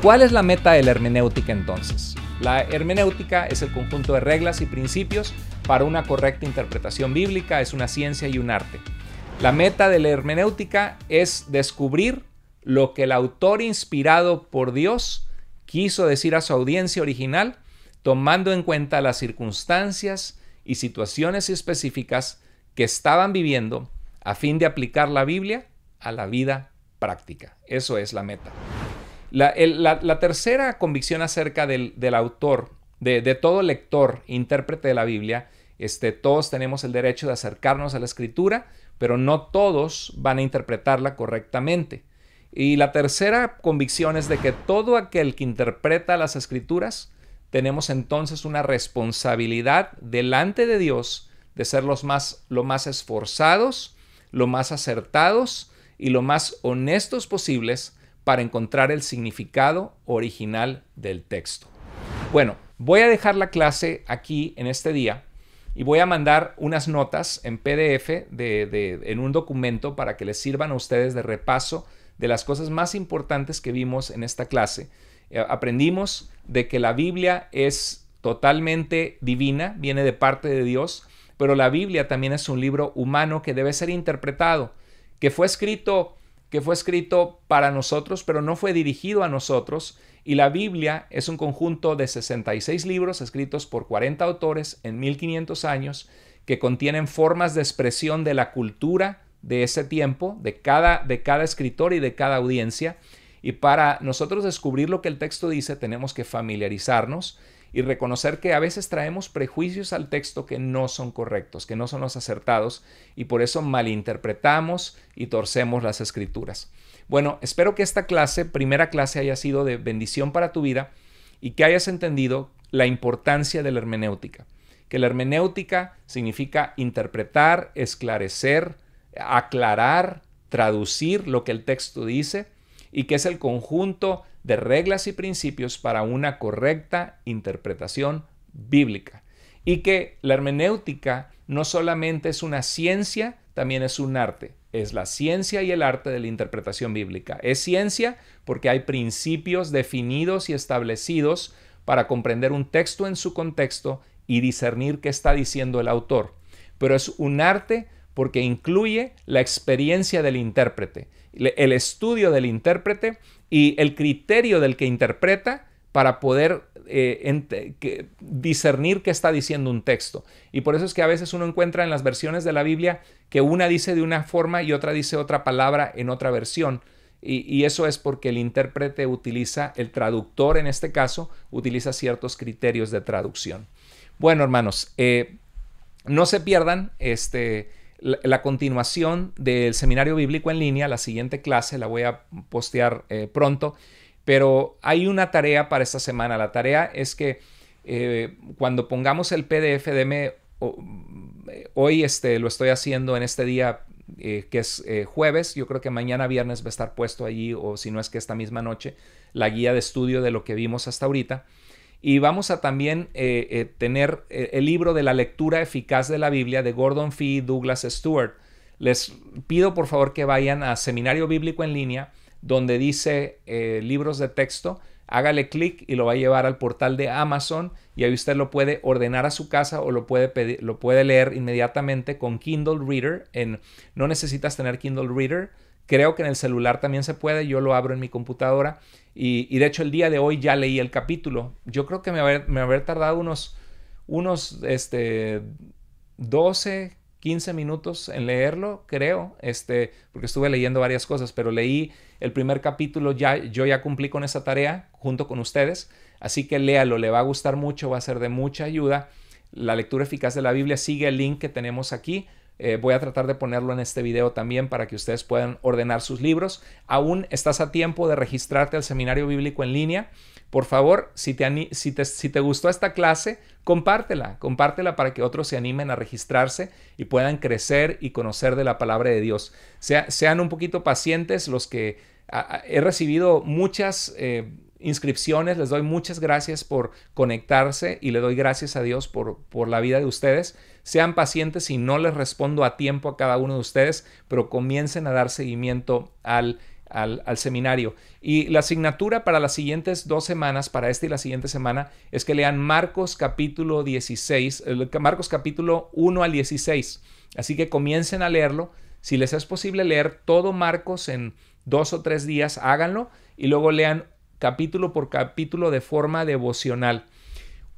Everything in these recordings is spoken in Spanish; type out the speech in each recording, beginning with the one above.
¿Cuál es la meta de la hermenéutica entonces? La hermenéutica es el conjunto de reglas y principios para una correcta interpretación bíblica, es una ciencia y un arte. La meta de la hermenéutica es descubrir lo que el autor inspirado por Dios quiso decir a su audiencia original, tomando en cuenta las circunstancias y situaciones específicas que estaban viviendo a fin de aplicar la Biblia a la vida práctica. Eso es la meta. La, tercera convicción acerca del, autor, de, todo lector, intérprete de la Biblia, este, todos tenemos el derecho de acercarnos a la escritura, pero no todos van a interpretarla correctamente. Y la tercera convicción es de que todo aquel que interpreta las escrituras, tenemos entonces una responsabilidad delante de Dios de ser los más, lo más esforzados, lo más acertados y lo más honestos posibles para encontrar el significado original del texto. Bueno, voy a dejar la clase aquí en este día y voy a mandar unas notas en PDF de, en un documento para que les sirvan a ustedes de repaso de las cosas más importantes que vimos en esta clase. Eh, aprendimos de que la Biblia es totalmente divina, viene de parte de Dios, pero la Biblia también es un libro humano que debe ser interpretado, que fue escrito que fue escrito para nosotros, pero no fue dirigido a nosotros, y la Biblia es un conjunto de 66 libros escritos por 40 autores en 1500 años que contienen formas de expresión de la cultura de ese tiempo, de cada, de cada escritor y de cada audiencia. Y para nosotros descubrir lo que el texto dice, tenemos que familiarizarnos y reconocer que a veces traemos prejuicios al texto que no son correctos, que no son los acertados y por eso malinterpretamos y torcemos las escrituras. Bueno, espero que esta clase, primera clase, haya sido de bendición para tu vida y que hayas entendido la importancia de la hermenéutica, que la hermenéutica significa interpretar, esclarecer, aclarar, traducir lo que el texto dice y que es el conjunto de reglas y principios para una correcta interpretación bíblica. Y que la hermenéutica no solamente es una ciencia, también es un arte. Es la ciencia y el arte de la interpretación bíblica. Es ciencia porque hay principios definidos y establecidos para comprender un texto en su contexto y discernir qué está diciendo el autor. Pero es un arte porque incluye la experiencia del intérprete, el estudio del intérprete y el criterio del que interpreta para poder eh, discernir qué está diciendo un texto. Y por eso es que a veces uno encuentra en las versiones de la Biblia que una dice de una forma y otra dice otra palabra en otra versión. Y, eso es porque el intérprete utiliza, el traductor en este caso, utiliza ciertos criterios de traducción. Bueno, hermanos, eh, no se pierdan este, la, continuación del seminario bíblico en línea, la siguiente clase la voy a postear eh, pronto, pero hay una tarea para esta semana. La tarea es que eh, cuando pongamos el PDF, de mm, hoy este, lo estoy haciendo en este día eh, que es jueves, yo creo que mañana viernes va a estar puesto allí, o si no es que esta misma noche, la guía de estudio de lo que vimos hasta ahorita. Y vamos a también eh, eh, tener eh, el libro de la lectura eficaz de la Biblia de Gordon Fee y Douglas Stewart. Les pido por favor que vayan a Seminario Bíblico en línea, donde dice libros de texto. Hágale clic y lo va a llevar al portal de Amazon y ahí usted lo puede ordenar a su casa o lo puede, lo puede leer inmediatamente con Kindle Reader. En, no necesitas tener Kindle Reader Creo que en el celular también se puede, yo lo abro en mi computadora y, de hecho el día de hoy ya leí el capítulo. Yo creo que me haber, tardado unos, unos este, 12, 15 minutos en leerlo, creo, este, porque estuve leyendo varias cosas, pero leí el primer capítulo, ya, yo ya cumplí con esa tarea junto con ustedes, así que léalo, le va a gustar mucho, va a ser de mucha ayuda. La lectura eficaz de la Biblia sigue el link que tenemos aquí eh, voy a tratar de ponerlo en este video también para que ustedes puedan ordenar sus libros. Aún estás a tiempo de registrarte al seminario bíblico en línea. Por favor, si te, si te, gustó esta clase, compártela, compártela para que otros se animen a registrarse y puedan crecer y conocer de la palabra de Dios. sean un poquito pacientes los que he recibido muchas... Eh, inscripciones. Les doy muchas gracias por conectarse y le doy gracias a Dios por, por la vida de ustedes. Sean pacientes y no les respondo a tiempo a cada uno de ustedes, pero comiencen a dar seguimiento al, al seminario. Y la asignatura para las siguientes dos semanas, para esta y la siguiente semana, es que lean Marcos capítulo 16, eh, Marcos capítulo 1 al 16. Así que comiencen a leerlo. Si les es posible leer todo Marcos en dos o tres días, háganlo y luego lean capítulo por capítulo de forma devocional.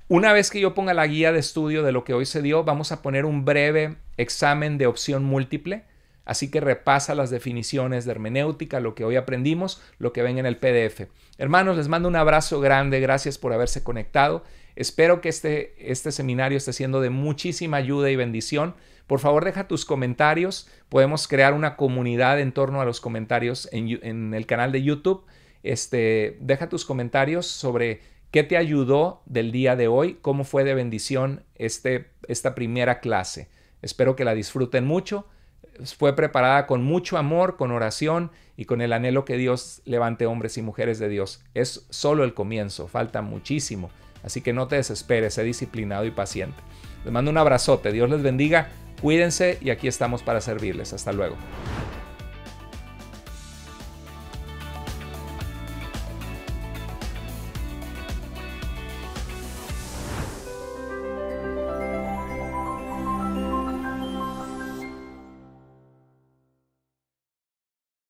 Una vez que yo ponga la guía de estudio de lo que hoy se dio, vamos a poner un breve examen de opción múltiple. Así que repasa las definiciones de hermenéutica, lo que hoy aprendimos, lo que ven en el PDF. Hermanos, les mando un abrazo grande, gracias por haberse conectado. Espero que este, este seminario esté siendo de muchísima ayuda y bendición. Por favor, deja tus comentarios. Podemos crear una comunidad en torno a los comentarios en el canal de YouTube. Este, deja tus comentarios sobre qué te ayudó del día de hoy, cómo fue de bendición este, esta primera clase. Espero que la disfruten mucho. Fue preparada con mucho amor, con oración y con el anhelo que Dios levante hombres y mujeres de Dios. Es solo el comienzo, falta muchísimo. Así que no te desesperes, sé disciplinado y paciente. Les mando un abrazote, Dios les bendiga, cuídense y aquí estamos para servirles. Hasta luego.